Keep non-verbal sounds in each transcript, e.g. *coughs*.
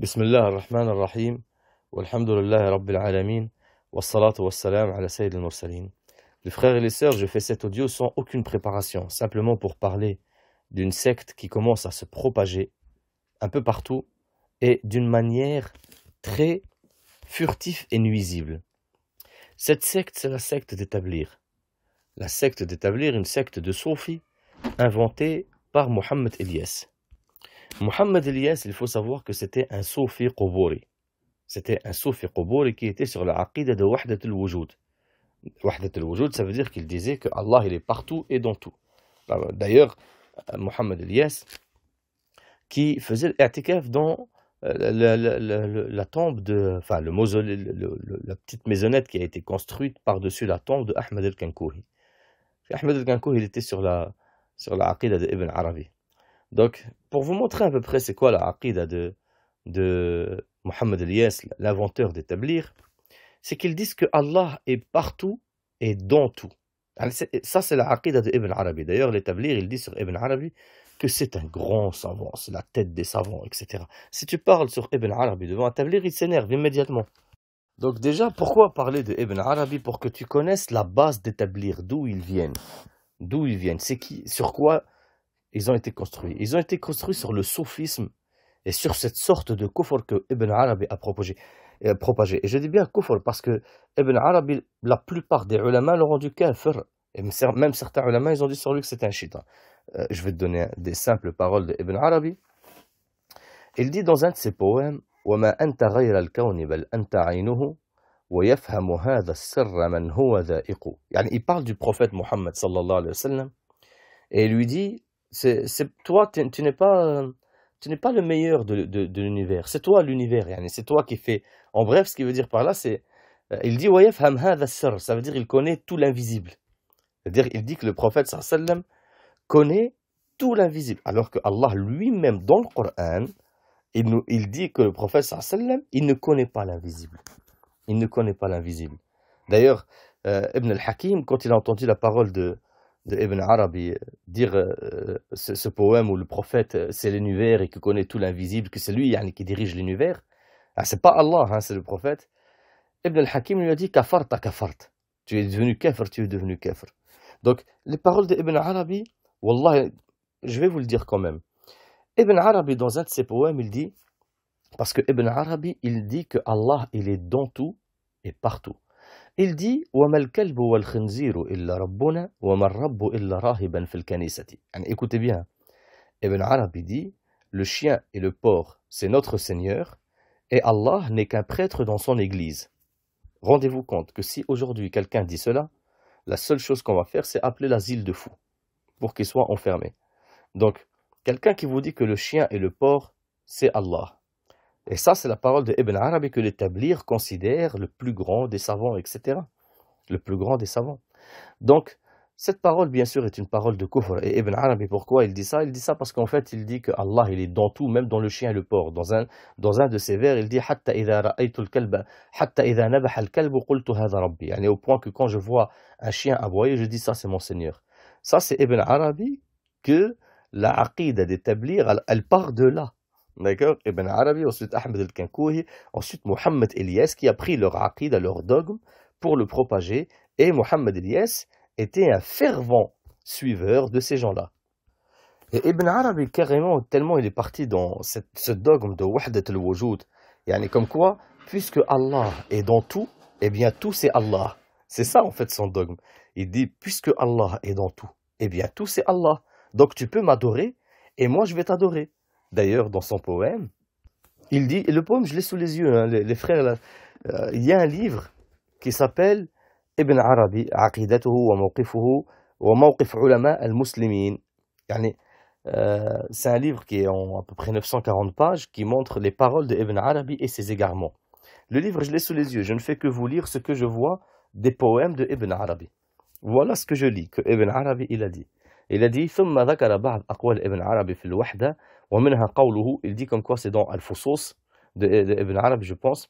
Bismillah Rahman الرحمن الرحيم والحمد لله رب العالمين والصلاة Les frères et les sœurs, je fais cet audio sans aucune préparation, simplement pour parler d'une secte qui commence à se propager un peu partout et d'une manière très furtive et nuisible. Cette secte, c'est la secte d'établir. La secte d'établir, une secte de Sophie inventée par Mohammed Elias. Mohamed Elias, il faut savoir que c'était un Soufi Qobori. C'était un Soufi Qobori qui était sur la de Wahdat al-Wujud. Wahdat al-Wujud, ça veut dire qu'il disait que Allah il est partout et dans tout. Bah, d'ailleurs, Mohamed Elias, qui faisait l'itikaf dans euh, la, tombe de. Enfin, le mausolée, la petite maisonnette qui a été construite par-dessus la tombe de Ahmed al-Kankouhi. Ahmed al-Kankouhi, il était sur la, sur la Ibn d'Ibn Arabi. Donc, pour vous montrer à peu près c'est quoi la aqidah de, de Mohammed Elias, l'inventeur d'établir, c'est qu'ils disent que Allah est partout et dans tout. Ça, c'est la aqidah de Ibn Arabi. D'ailleurs, l'établir, il dit sur Ibn Arabi que c'est un grand savant, c'est la tête des savants, etc. Si tu parles sur Ibn Arabi devant un il s'énerve immédiatement. Donc déjà, pourquoi parler de Ibn Arabi Pour que tu connaisses la base d'établir, d'où ils viennent. D'où ils viennent, c'est qui, sur quoi ils ont été construits Ils ont été construits sur le soufisme et sur cette sorte de kufr que Ibn Arabi a propagé. Euh, et je dis bien kufr parce que Ibn Arabi, la plupart des ulama l'ont rendu kafir. Et même certains ulama, ils ont dit sur lui que c'était un chita. Hein. Euh, je vais te donner des simples paroles d'Ibn Arabi. Il dit dans un de ses poèmes وما أنت غير الكون بل أنت عينه ويفهم هذا السر من هو ذائق il parle du prophète Mohammed sallallahu alayhi wa sallam et il lui dit c'est, toi, tu, n'es pas, tu n'es pas le meilleur de, de, l'univers. C'est toi l'univers, et c'est toi qui fais. En bref, ce qu'il veut dire par là, c'est, euh, il dit ça veut dire il connaît tout l'invisible. C'est-à-dire, il dit que le prophète sallam connaît tout l'invisible. Alors que Allah lui-même, dans le Coran, il, dit que le prophète sallam il ne connaît pas l'invisible. Il ne connaît pas l'invisible. D'ailleurs, euh, Ibn al-Hakim, quand il a entendu la parole de, de Ibn Arabi, dire euh, ce, poème où le prophète euh, c'est l'univers et qui connaît tout l'invisible, que c'est lui qui dirige l'univers, ah, c'est pas Allah, hein, c'est le prophète. Ibn al-Hakim lui a dit Kafarta, Tu es devenu kafir, tu es devenu kafir. Donc, les paroles d'Ibn Arabi, Wallah, je vais vous le dire quand même. Ibn Arabi, dans un de ses poèmes, il dit Parce que Ibn Arabi, il dit que Allah, il est dans tout et partout. Il dit Écoutez bien, Ibn Arabi dit Le chien et le porc, c'est notre Seigneur, et Allah n'est qu'un prêtre dans son église. Rendez-vous compte que si aujourd'hui quelqu'un dit cela, la seule chose qu'on va faire, c'est appeler l'asile de fou, pour qu'il soit enfermé. Donc, quelqu'un qui vous dit que le chien et le porc, c'est Allah, et ça, c'est la parole de Ibn Arabi que l'établir considère le plus grand des savants, etc. Le plus grand des savants. Donc, cette parole, bien sûr, est une parole de kufr. Et Ibn Arabi, pourquoi il dit ça Il dit ça parce qu'en fait, il dit que Allah, il est dans tout, même dans le chien et le porc. Dans un, dans un de ses vers, il dit Hatta idha kalba, hatta idha nabaha al-kalbu qultu hadha rabbi. au point que quand je vois un chien aboyer, je dis ça, c'est mon Seigneur. Ça, c'est Ibn Arabi que la aqida d'établir, elle part de là. D'accord Ibn Arabi, ensuite Ahmed el-Kankouhi, ensuite Mohamed Elias qui a pris leur aqid, leur dogme pour le propager. Et Mohamed Elias était un fervent suiveur de ces gens-là. Et Ibn Arabi, carrément, tellement il est parti dans ce dogme de Wahdat al-Wujud, yani comme quoi, puisque Allah est dans tout, eh bien tout c'est Allah. C'est ça en fait son dogme. Il dit, puisque Allah est dans tout, eh bien tout c'est Allah. Donc tu peux m'adorer et moi je vais t'adorer d'ailleurs, dans son poème. Il dit, et le poème, je l'ai sous les yeux, hein, les, frères, euh, il y a un livre qui s'appelle Ibn Arabi, wa wa wa wa ulama al-Muslimin ». Euh, c'est un livre qui est à peu près 940 pages qui montre les paroles de Arabi et ses égarements. Le livre, je l'ai sous les yeux, je ne fais que vous lire ce que je vois des poèmes de Ibn Arabi. Voilà ce que je lis, que Ibn Arabi il a dit. Il a dit ثم ذكر بعض أقوال ابن عربي في الوحدة ومنها قوله il dit comme quoi c'est dans Al-Fusus de, de Ibn Arab je pense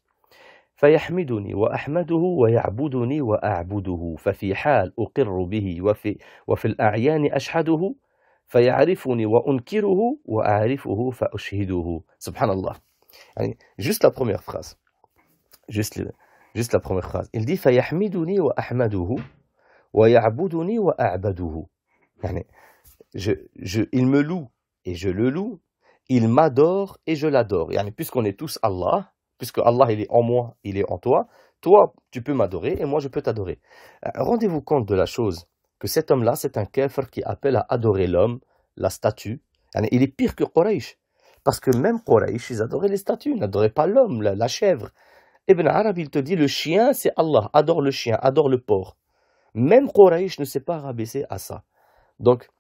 فيحمدني وأحمده ويعبدني وأعبده ففي حال أقر به وفي, وفي الأعيان أشهده فيعرفني وأنكره وأعرفه فأشهده سبحان الله يعني juste la première phrase juste, juste la première phrase il dit فيحمدني وأحمده ويعبدني وأعبده يعني je, je, il me loue et je le loue il m'adore et je l'adore. puisqu'on est tous Allah, puisque Allah il est en moi, il est en toi, toi tu peux m'adorer et moi je peux t'adorer. Euh, rendez-vous compte de la chose que cet homme-là, c'est un kafir qui appelle à adorer l'homme, la statue. il est pire que Quraysh. Parce que même Quraysh, ils adoraient les statues, ils n'adoraient pas l'homme, la, chèvre. Ibn Arabi il te dit, le chien, c'est Allah, adore le chien, adore le porc. Même Quraysh ne s'est pas rabaissé à ça. Donc,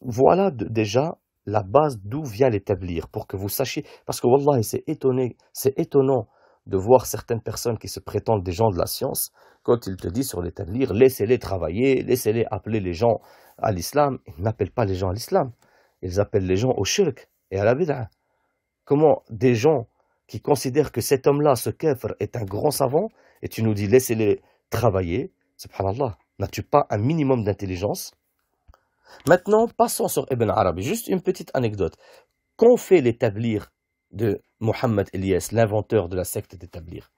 voilà déjà la base d'où vient l'établir, pour que vous sachiez. Parce que Wallah, c'est étonné, c'est étonnant de voir certaines personnes qui se prétendent des gens de la science, quand ils te disent sur l'établir, laissez-les travailler, laissez-les appeler les gens à l'islam. Ils n'appellent pas les gens à l'islam, ils appellent les gens au shirk et à la bid'a. Comment des gens qui considèrent que cet homme-là, ce kefir, est un grand savant, et tu nous dis laissez-les travailler, subhanallah, n'as-tu pas un minimum d'intelligence Maintenant, passons sur Ibn Arabi. Juste une petite anecdote. Qu'ont fait les tablirs de Mohammed Elias, l'inventeur de la secte des tablirs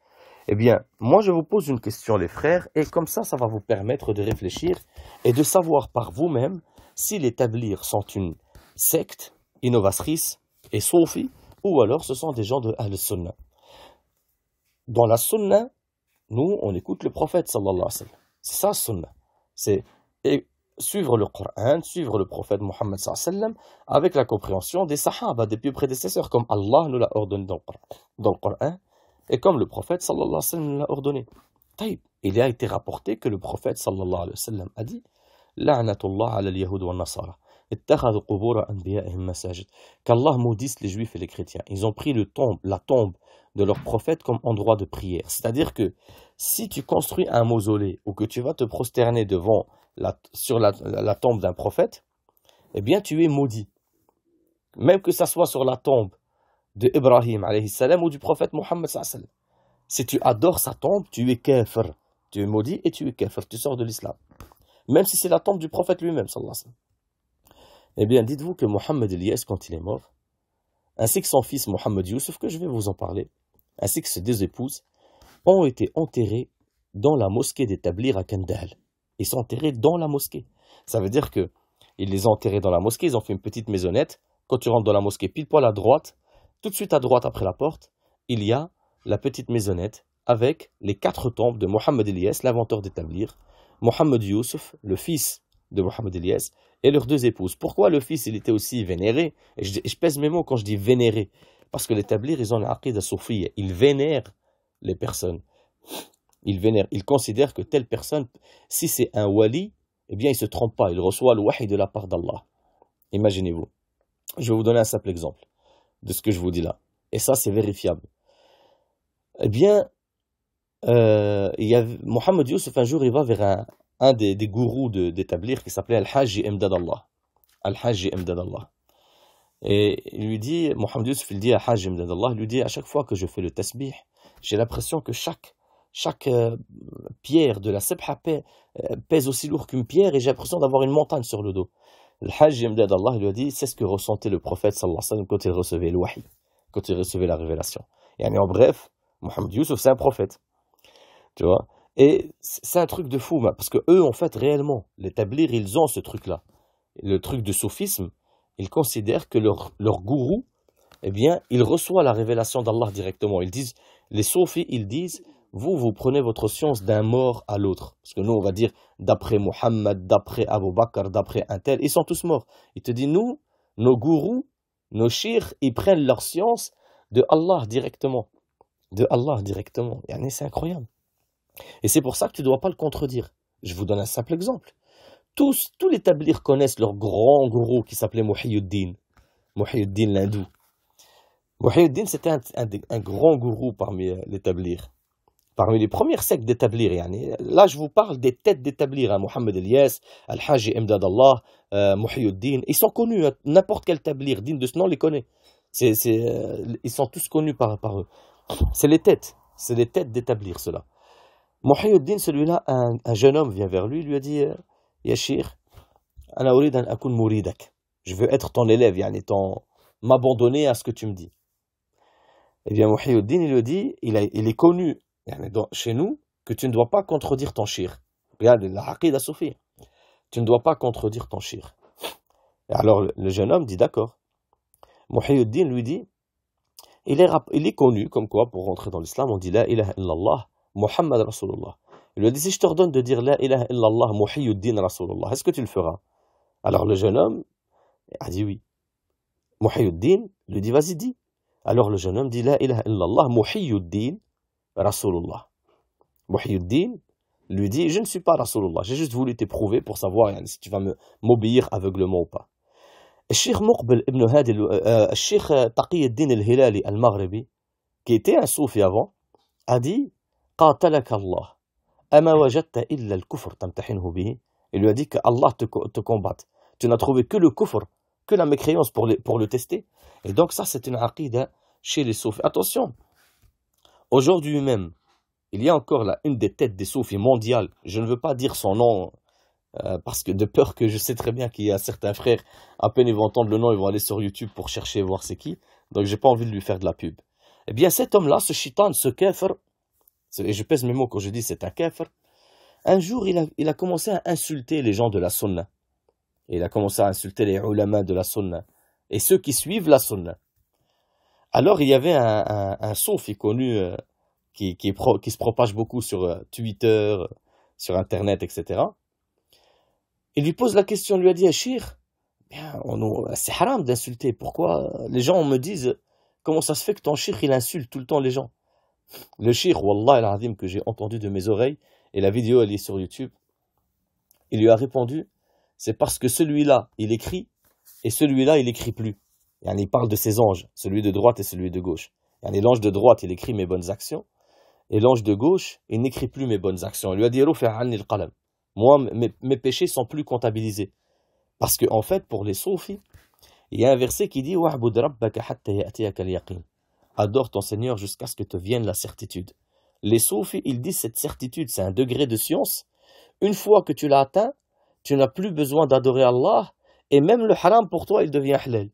Eh bien, moi je vous pose une question, les frères, et comme ça, ça va vous permettre de réfléchir et de savoir par vous-même si les tablirs sont une secte, innovatrice et sophie, ou alors ce sont des gens de Al-Sunnah. Dans la Sunnah, nous, on écoute le prophète, sallallahu alayhi wa sallam. C'est ça, Sunnah. C'est suivre le Coran, suivre le prophète Mohammed sallam avec la compréhension des sahaba, des plus prédécesseurs, comme Allah nous l'a ordonné dans le Coran et comme le prophète sallallahu alayhi wa l'a ordonné. il a été rapporté que le prophète sallallahu alayhi wa sallam a dit Qu'Allah maudisse les juifs et les chrétiens. Ils ont pris le tombe, la tombe de leur prophète comme endroit de prière. C'est-à-dire que si tu construis un mausolée ou que tu vas te prosterner devant sur la, tombe d'un prophète, eh bien tu es maudit. Même que ça soit sur la tombe de Ibrahim ou du prophète Mohammed wasallam. Si tu adores sa tombe, tu es kafir. Tu es maudit et tu es kafir, tu sors de l'islam. Même si c'est la tombe du prophète lui-même sallallahu Eh bien, dites-vous que Mohammed Elias, quand il est mort, ainsi que son fils Mohammed Youssef, que je vais vous en parler, ainsi que ses deux épouses, ont été enterrés dans la mosquée d'établir à Kandahar. Ils sont enterrés dans la mosquée. Ça veut dire que ils les ont enterrés dans la mosquée, ils ont fait une petite maisonnette. Quand tu rentres dans la mosquée, pile poil à droite, tout de suite à droite après la porte, il y a la petite maisonnette avec les quatre tombes de Mohammed Elias, l'inventeur d'établir, Mohammed Youssef, le fils de Mohammed Elias, et leurs deux épouses. Pourquoi le fils, il était aussi vénéré je, pèse mes mots quand je dis vénéré. Parce que l'établir, ils ont de à souffrir Ils vénèrent les personnes il considère que telle personne, si c'est un wali, eh bien il ne se trompe pas, il reçoit le wahi de la part d'Allah. Imaginez-vous. Je vais vous donner un simple exemple de ce que je vous dis là. Et ça, c'est vérifiable. Eh bien, euh, il a, Mohamed Youssef, un jour, il va vers un, des, gourous d'établir qui s'appelait Al-Hajj Allah, Al-Hajj Allah, Et il lui dit, Mohamed Youssef, il dit à Hajj Allah, il lui dit, à chaque fois que je fais le tasbih, j'ai l'impression que chaque chaque euh, pierre de la sebha euh, pèse aussi lourd qu'une pierre et j'ai l'impression d'avoir une montagne sur le dos. Le Hajj d'Allah lui a dit c'est ce que ressentait le prophète sallallahu alayhi wa sallam quand il recevait le wahi, quand il recevait la révélation. Et en bref, Mohamed Youssef c'est un prophète. Tu vois Et c'est un truc de fou parce que eux en fait réellement, l'établir, ils ont ce truc là. Le truc du soufisme, ils considèrent que leur, leur gourou eh bien, il reçoit la révélation d'Allah directement. Ils disent les soufis ils disent vous, vous prenez votre science d'un mort à l'autre. Parce que nous, on va dire, d'après Mohammed, d'après Abu Bakr, d'après un tel, ils sont tous morts. Il te dit, nous, nos gourous, nos shirs, ils prennent leur science de Allah directement. De Allah directement. c'est incroyable. Et c'est pour ça que tu ne dois pas le contredire. Je vous donne un simple exemple. Tous, les tablirs connaissent leur grand gourou qui s'appelait Muhyiddin. Muhyiddin l'hindou. Muhyiddin, c'était un, un, grand gourou parmi euh, les tablirs parmi les premiers sectes d'établir. Là, je vous parle des têtes d'établir. Hein. Mohamed Elias, Al-Haji Imdad Allah, euh, Ils sont connus. Hein, n'importe quel établir. digne de ce nom les connaît. Euh, ils sont tous connus par, eux. C'est les têtes. C'est les têtes d'établir cela. Muhyuddin, celui-là, un, jeune homme vient vers lui, lui a dit euh, Yashir, je veux être ton élève, yani m'abandonner à ce que tu me dis. Eh bien, Muhyiddin, il le dit, il est connu chez nous, que tu ne dois pas contredire ton shir. Tu ne dois pas contredire ton shir. Alors le jeune homme dit d'accord. Muhyiddin lui dit il est, connu comme quoi, pour rentrer dans l'islam, on dit La ilaha illallah, Muhammad Rasulullah. Il lui dit Si je t'ordonne de dire La ilaha illallah, Muhyiddin Rasulullah, est-ce que tu le feras Alors le jeune homme a dit oui. Muhyiddin lui dit Vas-y, dis. Alors le jeune homme dit La ilaha illallah, Muhyiddin Rasulullah. din lui dit Je ne suis pas Rasulullah, j'ai juste voulu t'éprouver pour savoir si tu vas m'obéir aveuglement ou pas. الشيخ مقبل ابن هادي الشيخ تقي الدين الهلالي المغربي qui était un soufi avant a dit قاتلك il lui a dit que Allah te, te combatte tu n'as trouvé que le kufr que la mécréance pour, le tester et donc ça c'est une aqida chez les soufis attention Aujourd'hui même, il y a encore là une des têtes des soufis mondiales. Je ne veux pas dire son nom euh, parce que de peur que je sais très bien qu'il y a certains frères, à peine ils vont entendre le nom, ils vont aller sur YouTube pour chercher voir c'est qui. Donc j'ai pas envie de lui faire de la pub. Eh bien cet homme-là, ce chitan, ce kéfer, et je pèse mes mots quand je dis c'est un kéfer. un jour il a, commencé à insulter les gens de la sunna. il a commencé à insulter les ulama de la sunna et ceux qui suivent la sunna. Alors, il y avait un, un, un connu euh, qui, qui, se propage beaucoup sur euh, Twitter, euh, sur Internet, etc. Il lui pose la question, lui a dit Chir, bien, c'est haram d'insulter. Pourquoi les gens me disent comment ça se fait que ton chir il insulte tout le temps les gens Le shir, wallah al-azim, que j'ai entendu de mes oreilles, et la vidéo elle est sur YouTube, il lui a répondu c'est parce que celui-là il écrit et celui-là il écrit plus il parle de ses anges, celui de droite et celui de gauche. L'ange de droite, il écrit mes bonnes actions, et l'ange de gauche, il n'écrit plus mes bonnes actions. Il lui a dit Moi, mes, mes, péchés sont plus comptabilisés. Parce qu'en en fait, pour les soufis, il y a un verset qui dit Adore ton Seigneur jusqu'à ce que te vienne la certitude. Les soufis, ils disent cette certitude, c'est un degré de science. Une fois que tu l'as atteint, tu n'as plus besoin d'adorer Allah, et même le haram pour toi, il devient halal.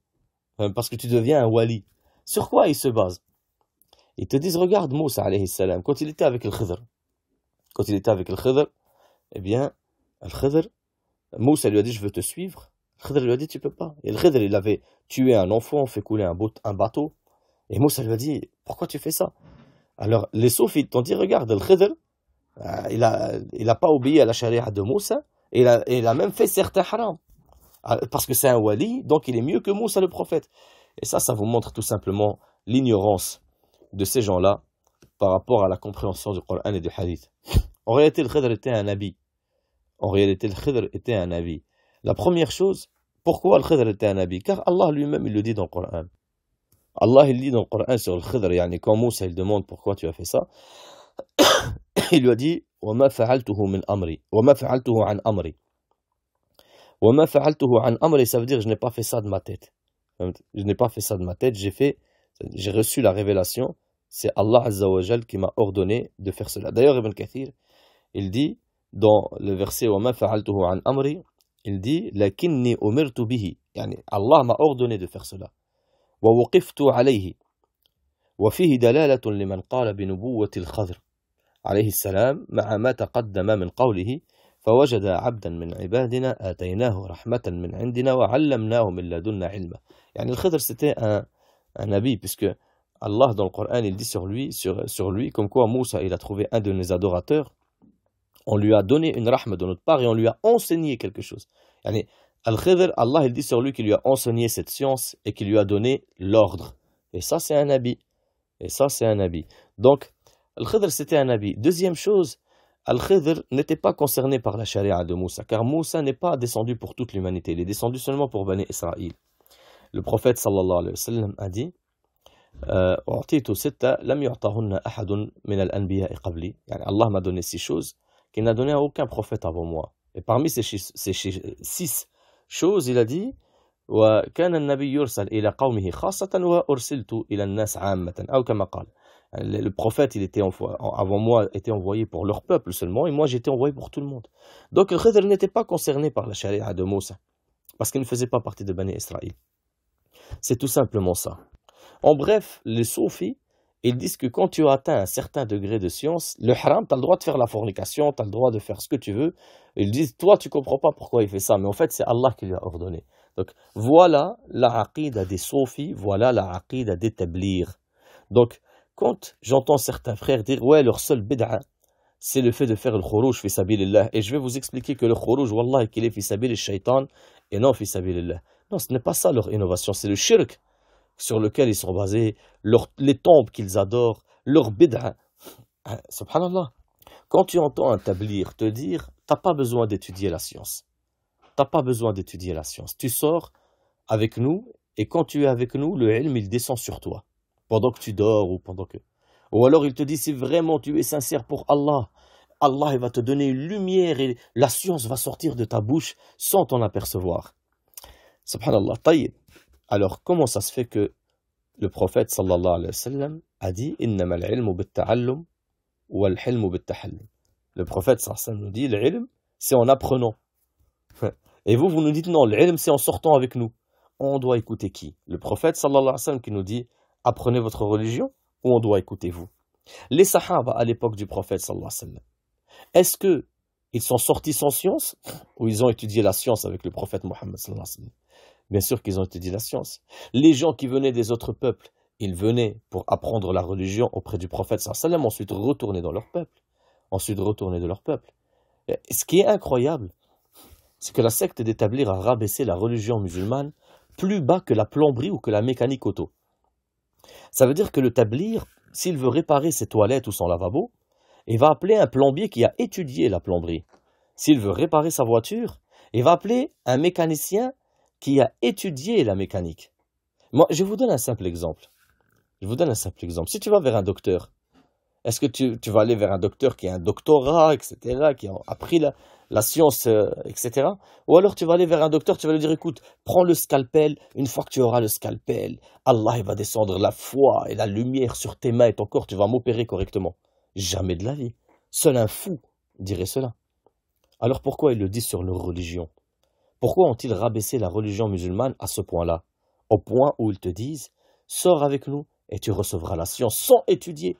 Euh, parce que tu deviens un wali. Sur quoi ils se basent Ils te disent, regarde Moussa alayhi salam, quand il était avec le Khidr, quand il était avec le Khidr, eh bien, le Khidr, Moussa lui a dit, je veux te suivre. Le Khidr lui a dit, tu peux pas. Et le Khidr, il avait tué un enfant, fait couler un, bateau. Et Moussa lui a dit, pourquoi tu fais ça Alors, les soufis t'ont dit, regarde, le Khidr, euh, il n'a pas obéi à la charia de Moussa, et il a, il a même fait certains haram. Ah, parce que c'est un wali, donc il est mieux que Moussa le prophète. Et ça, ça vous montre tout simplement l'ignorance de ces gens-là par rapport à la compréhension du Coran et du Hadith. En réalité, le Khidr était un habit. En réalité, le Khidr était un habit. La première chose, pourquoi le Khidr était un habit Car Allah lui-même, il le dit dans le Coran. Allah, il dit dans le Coran sur le Khidr, yani quand Moussa, il demande pourquoi tu as fait ça, *coughs* il lui a dit « Wa ma fa'altuhu min amri, wa ma fa'altuhu an amri » وما فعلته عن أمر ça veut dire je n'ai pas fait ça de ma tête je n'ai pas fait ça de ma tête j'ai fait j'ai reçu la révélation c'est Allah Azza wa qui m'a ordonné de faire cela d'ailleurs Ibn Kathir il dit dans le verset وما فعلته عن أمري il dit لكني أمرت به يعني Allah m'a ordonné de faire cela ووقفت عليه وفيه دلالة لمن قال بنبوة الخضر عليه السلام مع ما تقدم من قوله فوجد عبدا من عبادنا آتيناه رحمة من عندنا وعلمناه من لدنا علما يعني الخضر c'était ان نبي nabi الله دون القران le Coran il dit sur lui sur, sur lui comme quoi Moussa il a trouvé un de nos adorateurs on lui a donné une rahma de notre part et on lui a enseigné quelque chose yani, Al-Khidr, Allah il dit sur lui qu'il lui a enseigné cette science et qu'il lui a donné l'ordre. Et ça c'est un habit. Et ça c'est un habit. Donc, Al-Khidr c'était un habit. Deuxième chose, Al-Khidr n'était pas concerné par la charia de Moussa, car Moussa n'est pas descendu pour toute l'humanité, il est descendu seulement pour Bani Israël. Le prophète sallallahu alayhi wa sallam a dit euh, Allah m'a donné six choses qu'il n'a donné à aucun prophète avant moi. Et parmi ces, six choses, il a dit وكان النبي يرسل إلى le prophète, il était avant moi, était envoyé pour leur peuple seulement, et moi j'étais envoyé pour tout le monde. Donc Khidr n'était pas concerné par la charia de Moussa, parce qu'il ne faisait pas partie de Bani Israël. C'est tout simplement ça. En bref, les soufis, ils disent que quand tu as atteint un certain degré de science, le haram, tu as le droit de faire la fornication, tu as le droit de faire ce que tu veux. Ils disent, toi, tu comprends pas pourquoi il fait ça, mais en fait, c'est Allah qui lui a ordonné. Donc, voilà la aqida des soufis, voilà la aqida des Donc, quand j'entends certains frères dire, ouais, leur seul bid'a, c'est le fait de faire le khourouj fi sabilillah. Et je vais vous expliquer que le khourouj, wallah, qu'il est fi sabil shaitan et non fi sabilillah. Non, ce n'est pas ça leur innovation, c'est le shirk sur lequel ils sont basés, les tombes qu'ils adorent, leur bid'a. Ah, subhanallah. Quand tu entends un tablir te dire, t'as pas besoin d'étudier la science. T'as pas besoin d'étudier la science. Tu sors avec nous et quand tu es avec nous, le ilm, il descend sur toi pendant que tu dors ou pendant que... Ou alors il te dit si vraiment tu es sincère pour Allah, Allah il va te donner une lumière et la science va sortir de ta bouche sans t'en apercevoir. Subhanallah, Alors comment ça se fait que le prophète sallallahu alayhi wa sallam a dit Innama al-ilmu bit-ta'allum wa al tahallum Le prophète sallallahu alayhi wa sallam nous dit l'ilm c'est en apprenant. *laughs* Et vous vous nous dites non, l'ilm c'est en sortant avec nous. On doit écouter qui Le prophète sallallahu alayhi wa sallam qui nous dit apprenez votre religion ou on doit écouter vous Les Sahaba à l'époque du prophète sallallahu alayhi wa est-ce que ils sont sortis sans science ou ils ont étudié la science avec le prophète Mohammed sallallahu alayhi wa Bien sûr qu'ils ont étudié la science. Les gens qui venaient des autres peuples, ils venaient pour apprendre la religion auprès du prophète sallallahu alayhi wa ensuite retourner dans leur peuple, ensuite retourner de leur peuple. ce qui est incroyable, c'est que la secte d'établir a rabaissé la religion musulmane plus bas que la plomberie ou que la mécanique auto. Ça veut dire que le tablier, s'il veut réparer ses toilettes ou son lavabo, il va appeler un plombier qui a étudié la plomberie. S'il veut réparer sa voiture, il va appeler un mécanicien qui a étudié la mécanique. Moi, je vous donne un simple exemple. Je vous donne un simple exemple. Si tu vas vers un docteur, est-ce que tu, vas aller vers un docteur qui a un doctorat, etc., qui a appris la, science, euh, etc. Ou alors tu vas aller vers un docteur, tu vas lui dire, écoute, prends le scalpel, une fois que tu auras le scalpel, Allah va descendre la foi et la lumière sur tes mains et ton corps, tu vas m'opérer correctement. Jamais de la vie. Seul un fou dirait cela. Alors pourquoi ils le disent sur leur religion Pourquoi ont-ils rabaissé la religion musulmane à ce point-là Au point où ils te disent, sors avec nous et tu recevras la science sans étudier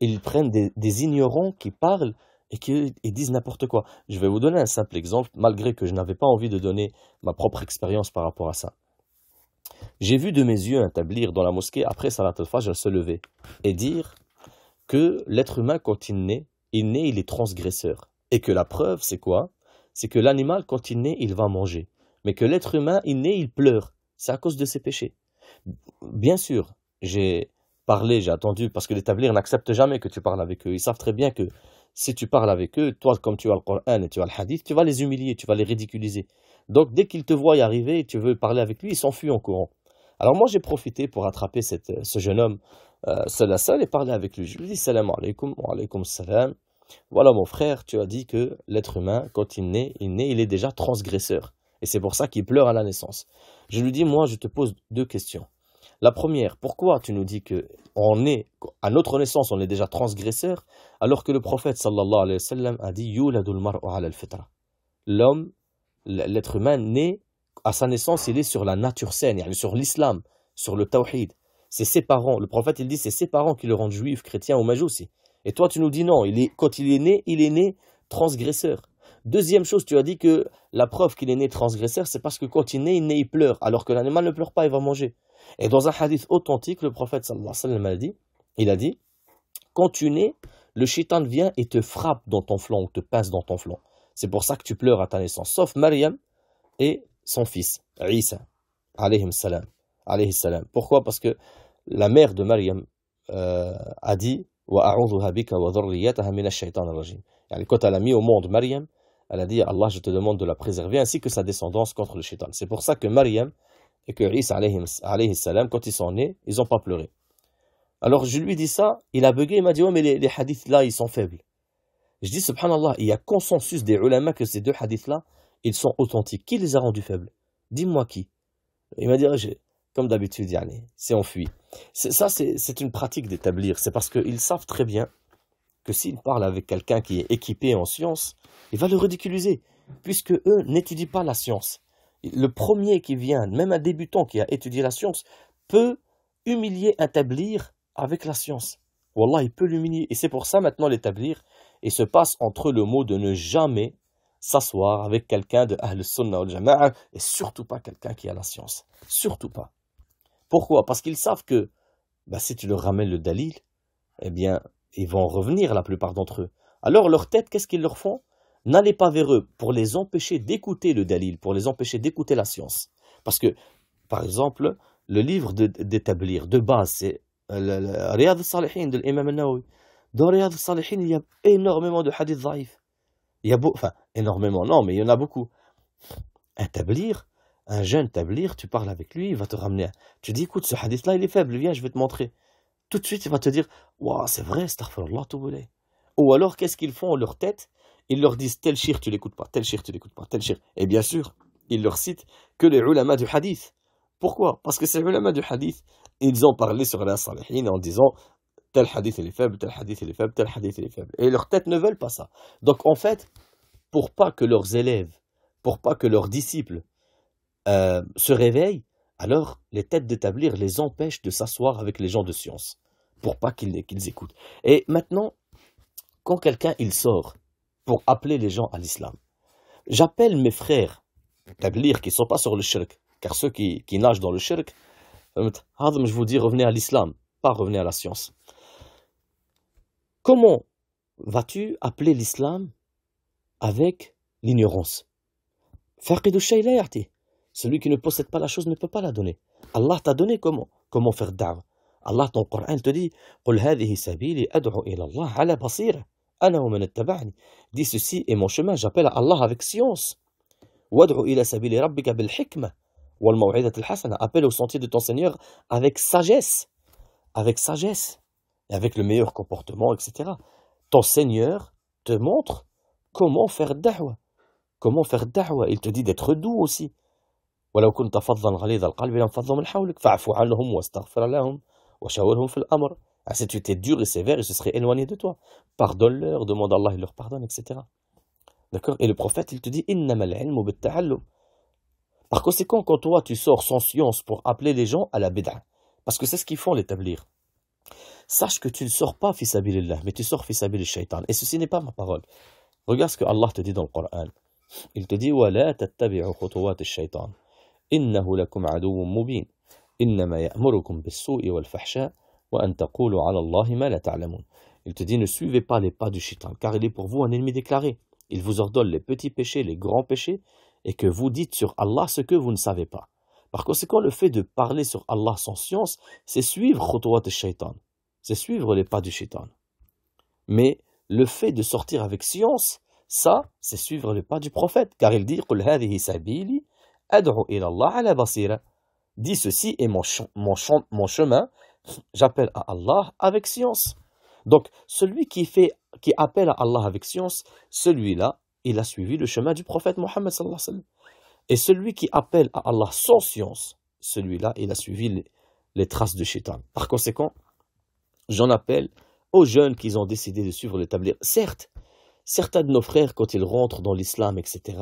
ils prennent des, ignorants qui parlent et qui disent n'importe quoi. Je vais vous donner un simple exemple, malgré que je n'avais pas envie de donner ma propre expérience par rapport à ça. J'ai vu de mes yeux un dans la mosquée après Salat al-Fajr se lever et dire que l'être humain, quand il naît, il naît, il est transgresseur. Et que la preuve, c'est quoi C'est que l'animal, quand il naît, il va manger. Mais que l'être humain, il naît, il pleure. C'est à cause de ses péchés. Bien sûr, j'ai parler, j'ai attendu, parce que les tablirs n'acceptent jamais que tu parles avec eux. Ils savent très bien que si tu parles avec eux, toi, comme tu as le Coran et tu as le Hadith, tu vas les humilier, tu vas les ridiculiser. Donc, dès qu'ils te voient y arriver et tu veux parler avec lui, ils s'enfuient en courant. Alors, moi, j'ai profité pour attraper euh, ce jeune homme euh, seul à seul et parler avec lui. Je lui dis Salam alaikum, wa salam. Voilà, mon frère, tu as dit que l'être humain, quand il naît, il naît, il est déjà transgresseur. Et c'est pour ça qu'il pleure à la naissance. Je lui dis Moi, je te pose deux questions. La première, pourquoi tu nous dis que on est, à notre naissance, on est déjà transgresseur, alors que le prophète sallallahu alayhi wa sallam a dit L'homme, l'être humain né, à sa naissance, il est sur la nature saine, sur l'islam, sur le tawhid. C'est ses parents, le prophète il dit, c'est ses parents qui le rendent juif, chrétien ou majusi. Et toi tu nous dis non, il est, quand il est né, il est né transgresseur. Deuxième chose, tu as dit que la preuve qu'il est né transgresseur, c'est parce que quand il naît, il naît, il pleure, alors que l'animal ne pleure pas, il va manger. Et dans un hadith authentique, le prophète sallallahu alayhi wa a dit, il a dit, quand tu nais, le shaitan vient et te frappe dans ton flanc ou te pince dans ton flanc. C'est pour ça que tu pleures à ta naissance, sauf Mariam et son fils, Isa, alayhi salam. Alayhi salam. Pourquoi Parce que la mère de Mariam euh, a dit, Quand elle a mis au monde Mariam, elle a dit Allah, je te demande de la préserver ainsi que sa descendance contre le shaitan. C'est pour ça que Mariam et que Isa quand ils sont nés, ils n'ont pas pleuré. Alors je lui dis ça, il a bugué, il m'a dit Oh, mais les, hadiths là, ils sont faibles. Je dis Subhanallah, il y a consensus des ulama que ces deux hadiths là, ils sont authentiques. Qui les a rendus faibles Dis-moi qui. Il m'a dit oh, Comme d'habitude, c'est enfui. Ça, c'est une pratique d'établir. C'est parce qu'ils savent très bien que s'il parle avec quelqu'un qui est équipé en science, il va le ridiculiser, puisque eux n'étudient pas la science. Le premier qui vient, même un débutant qui a étudié la science, peut humilier établir avec la science. Wallah, il peut l'humilier. Et c'est pour ça maintenant l'établir et se passe entre le mot de ne jamais s'asseoir avec quelqu'un de Ahl Sunnah al Jama'a et surtout pas quelqu'un qui a la science. Surtout pas. Pourquoi Parce qu'ils savent que bah, si tu leur ramènes le dalil, eh bien, ils vont revenir la plupart d'entre eux. Alors leur tête, qu'est-ce qu'ils leur font N'allez pas vers eux pour les empêcher d'écouter le dalil, pour les empêcher d'écouter la science. Parce que, par exemple, le livre d'établir, de, base, c'est euh, Riyad al-Salihin de l'imam al-Nawawi. Dans Riyad al-Salihin, il y a énormément de hadiths d'aïf. Il y a enfin, énormément, non, mais il y en a beaucoup. Établir, un jeune tablir, tu parles avec lui, il va te ramener. Tu dis, écoute, ce hadith-là, il est faible, viens, je vais te montrer tout de suite, il va te dire Waouh, c'est vrai, là tout voulait. Ou alors, qu'est-ce qu'ils font en leur tête Ils leur disent Tel shir, tu l'écoutes pas, tel shir, tu l'écoutes pas, tel shir. Et bien sûr, ils leur citent que les ulama du hadith. Pourquoi Parce que ces ulama du hadith, ils ont parlé sur la salahine en disant tel hadith il est faible, tel hadith il est faible, tel hadith est faible. Et leurs têtes ne veulent pas ça. Donc en fait, pour pas que leurs élèves, pour pas que leurs disciples euh, se réveillent, alors, les têtes d'établir les empêchent de s'asseoir avec les gens de science, pour pas qu'ils écoutent. Et maintenant, quand quelqu'un il sort pour appeler les gens à l'islam, j'appelle mes frères d'établir qui ne sont pas sur le shirk, car ceux qui, nagent dans le shirk, je vous dis revenez à l'islam, pas revenez à la science. Comment vas-tu appeler l'islam avec l'ignorance Faire que de celui qui ne possède pas la chose ne peut pas la donner. Allah t'a donné comment Comment faire da'wah Allah, ton Coran te dit Dis ceci est mon chemin, j'appelle à Allah avec science. Appelle au sentier de ton Seigneur avec sagesse. Avec sagesse. Et avec le meilleur comportement, etc. Ton Seigneur te montre comment faire da'wah. Comment faire da'wah. Il te dit d'être doux aussi. ولو كنت فظا غليظ ah, si tu étais dur et sévère, et se seraient éloigné de toi. Pardonne-leur, demande à Allah, et leur pardonne, etc. D'accord Et le prophète, il te dit Par conséquent, quand toi, tu sors sans science pour appeler les gens à la bid'a, parce que c'est ce qu'ils font, l'établir. Sache que tu ne sors pas fils fisabilillah, mais tu sors fisabilillah shaitan. Et ceci n'est pas ma parole. Regarde ce que Allah te dit dans le Coran. Il te dit Wa la tattabi'u shaitan. Il te dit ne suivez pas les pas du shaitan car il est pour vous un ennemi déclaré. Il vous ordonne les petits péchés, les grands péchés et que vous dites sur Allah ce que vous ne savez pas. Par conséquent, le fait de parler sur Allah sans science, c'est suivre de shaitan. C'est suivre les pas du shaitan. Mais le fait de sortir avec science, ça, c'est suivre les pas du prophète car il dit Dis ceci est mon, mon, mon chemin, j'appelle à Allah avec science. Donc, celui qui, fait, qui appelle à Allah avec science, celui-là, il a suivi le chemin du prophète Mohammed. Et celui qui appelle à Allah sans science, celui-là, il a suivi les, traces de Shaitan. Par conséquent, j'en appelle aux jeunes qui ont décidé de suivre l'établir Certes, certains de nos frères, quand ils rentrent dans l'islam, etc.,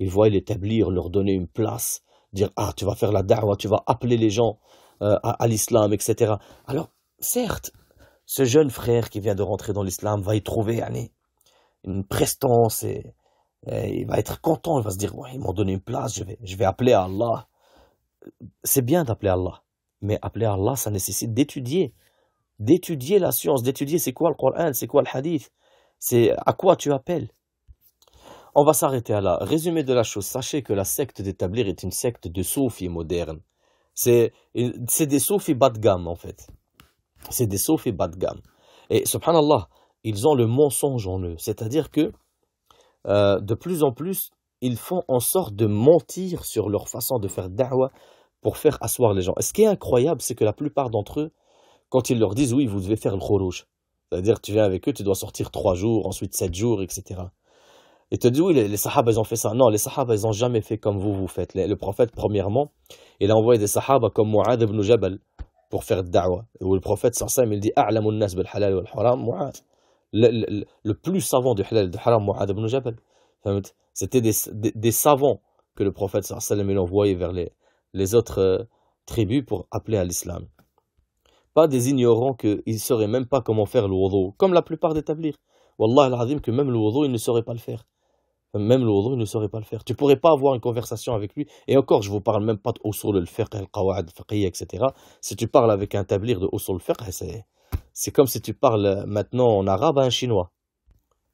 ils voient l'établir, leur donner une place, dire Ah, tu vas faire la da'wah, tu vas appeler les gens euh, à, l'islam, etc. Alors, certes, ce jeune frère qui vient de rentrer dans l'islam va y trouver année une prestance et, il va être content, il va se dire ouais, Ils m'ont donné une place, je vais, je vais appeler à Allah. C'est bien d'appeler Allah, mais appeler à Allah, ça nécessite d'étudier. D'étudier la science, d'étudier c'est quoi le Coran, c'est quoi le hadith, c'est à quoi tu appelles. On va s'arrêter à là. résumé de la chose. Sachez que la secte d'établir est une secte de soufis modernes. C'est des soufis bas de gamme, en fait. C'est des soufis bas de gamme. Et subhanallah, ils ont le mensonge en eux. C'est-à-dire que euh, de plus en plus, ils font en sorte de mentir sur leur façon de faire da'wah pour faire asseoir les gens. Et ce qui est incroyable, c'est que la plupart d'entre eux, quand ils leur disent oui, vous devez faire le rouge, c'est-à-dire tu viens avec eux, tu dois sortir trois jours, ensuite sept jours, etc. Et te dis, oui, les, sahabas, ils ont fait ça. Non, les Sahaba, ils n'ont jamais fait comme vous, vous faites. Le, prophète, premièrement, il a envoyé des Sahaba comme Mu'ad ibn Jabal pour faire da'wah. Où le prophète, sans il dit, A'lamun nas bil halal wal haram, Mu'ad. Le, plus savant du halal du haram, Mu'ad ibn Jabal. C'était des, des, savants que le prophète, ça il envoyait vers les, autres euh, tribus pour appeler à l'islam. Pas des ignorants qu'ils ne sauraient même pas comment faire le wudu, comme la plupart des tablirs. Wallah al-azim que même le wudu, ils ne sauraient pas le faire même le il ne saurait pas le faire. Tu pourrais pas avoir une conversation avec lui. Et encore, je ne vous parle même pas de usul le fiqh al-qawad etc. Si tu parles avec un tablir de usul le fiqh eh, c'est comme si tu parles euh, maintenant en arabe à un chinois.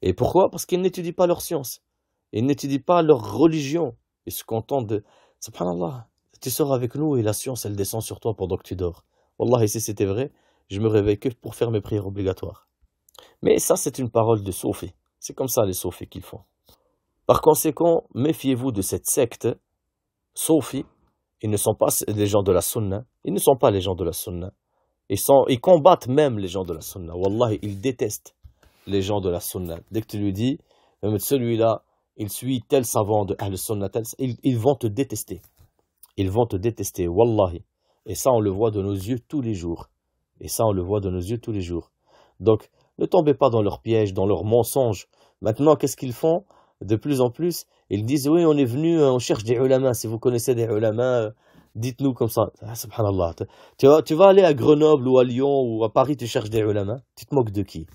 Et pourquoi Parce qu'ils n'étudient pas leur science. Ils n'étudient pas leur religion. Ils se contentent de... Subhanallah, tu sors avec nous et la science, elle descend sur toi pendant que tu dors. Wallah, et si c'était vrai, je me réveille que pour faire mes prières obligatoires. Mais ça, c'est une parole de Sophie. C'est comme ça les soufis qu'ils font. Par conséquent, méfiez-vous de cette secte, Sophie, ils ne sont pas les gens de la sunna, ils ne sont pas les gens de la sunna. Ils, sont, ils combattent même les gens de la sunna. Wallahi, ils détestent les gens de la sunna. Dès que tu lui dis, celui-là, il suit tel savant de la Sunna, ils, vont te détester. Ils vont te détester, wallahi. Et ça, on le voit de nos yeux tous les jours. Et ça, on le voit de nos yeux tous les jours. Donc, ne tombez pas dans leurs pièges, dans leurs mensonges. Maintenant, qu'est-ce qu'ils font de plus en plus, ils disent oui, on est venu, euh, on cherche des ulama. Si vous connaissez des ulama, euh, dites-nous comme ça. Ah, subhanallah. Tu vas, aller à Grenoble ou à Lyon ou à Paris, tu cherches des ulama. Tu te moques de qui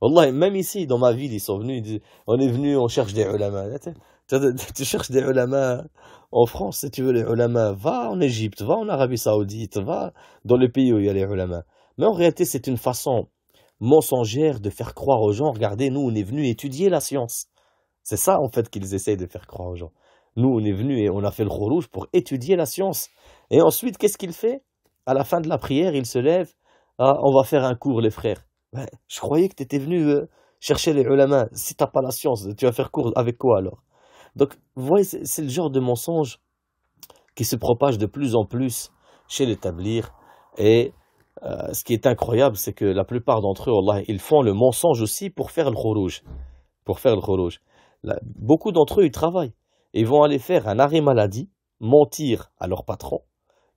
même ici, dans ma ville, ils sont venus, ils on est venu, on cherche des ulama. Tu cherches des ulama en France, si tu veux les ulama, va en Égypte, va en Arabie Saoudite, va dans les pays où il y a les ulama. Mais en réalité, c'est une façon mensongère de faire croire aux gens, regardez, nous, on est venu étudier la science. C'est ça, en fait, qu'ils essayent de faire croire aux gens. Nous, on est venus et on a fait le rouge pour étudier la science. Et ensuite, qu'est-ce qu'il fait À la fin de la prière, il se lève. Ah, on va faire un cours, les frères. Ben, je croyais que tu étais venu euh, chercher les ulama. Si t'as pas la science, tu vas faire cours avec quoi alors Donc, vous voyez, c'est le genre de mensonge qui se propage de plus en plus chez l'établir. Et euh, ce qui est incroyable, c'est que la plupart d'entre eux, Allah, ils font le mensonge aussi pour faire le rouge. Pour faire le rouge beaucoup d'entre eux, ils travaillent. Et vont aller faire un arrêt maladie, mentir à leur patron,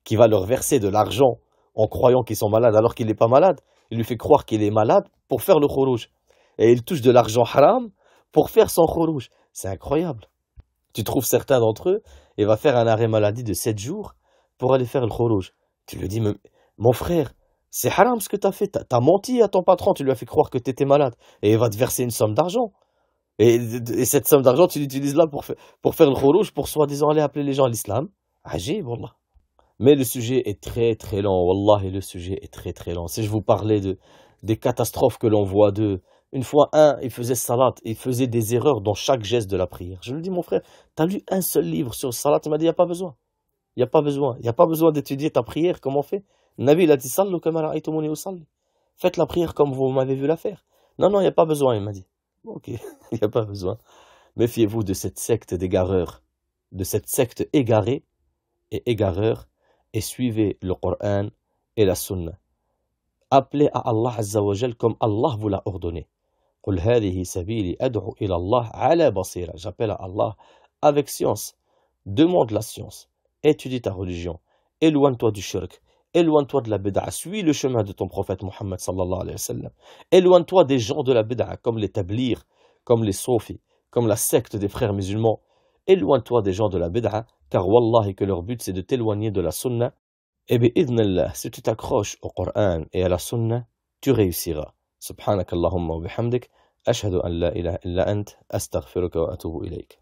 qui va leur verser de l'argent en croyant qu'ils sont malades alors qu'il n'est pas malade. Il lui fait croire qu'il est malade pour faire le rouge. Et il touche de l'argent haram pour faire son rouge. C'est incroyable. Tu trouves certains d'entre eux et va faire un arrêt maladie de 7 jours pour aller faire le rouge. Tu lui dis, mon frère, c'est haram ce que tu as fait. Tu as menti à ton patron, tu lui as fait croire que tu étais malade. Et il va te verser une somme d'argent. Et, cette somme d'argent, tu l'utilises là pour, pour faire le rouge, pour soi-disant aller appeler les gens à l'islam. Ajib, Wallah. Mais le sujet est très très lent, Wallah, et le sujet est très très lent. Si je vous parlais de, des catastrophes que l'on voit d'eux, une fois, un, il faisait salat, il faisait des erreurs dans chaque geste de la prière. Je lui dis, mon frère, tu as lu un seul livre sur salat Il m'a dit, il n'y a pas besoin. Il n'y a pas besoin. Il n'y a pas besoin d'étudier ta prière, comment on fait Nabi, il a dit, Faites la prière comme vous m'avez vu la faire. Non, non, il n'y a pas besoin, il m'a dit. Ok, *laughs* il n'y a pas besoin. Méfiez-vous de cette secte d'égareurs, de cette secte égarée et égareur, et suivez le Coran et la Sunna. Appelez à Allah Azzawajal comme Allah vous l'a ordonné. J'appelle à Allah avec science. Demande la science. Étudie ta religion. Éloigne-toi du shirk. Éloigne-toi de la bid'a, suis le chemin de ton prophète Mohammed sallallahu alayhi wa sallam. Éloigne-toi des gens de la bid'a, comme les tablir, comme les sofis, comme la secte des frères musulmans. Éloigne-toi des gens de la bid'a, car wallahi que leur but c'est de t'éloigner de la sunna. Et الله si tu t'accroches au Coran et à la sunna, tu réussiras. Subhanakallahumma wa bihamdik, ashhadu an la ilaha illa ant, astaghfiruka wa atubu ilayk.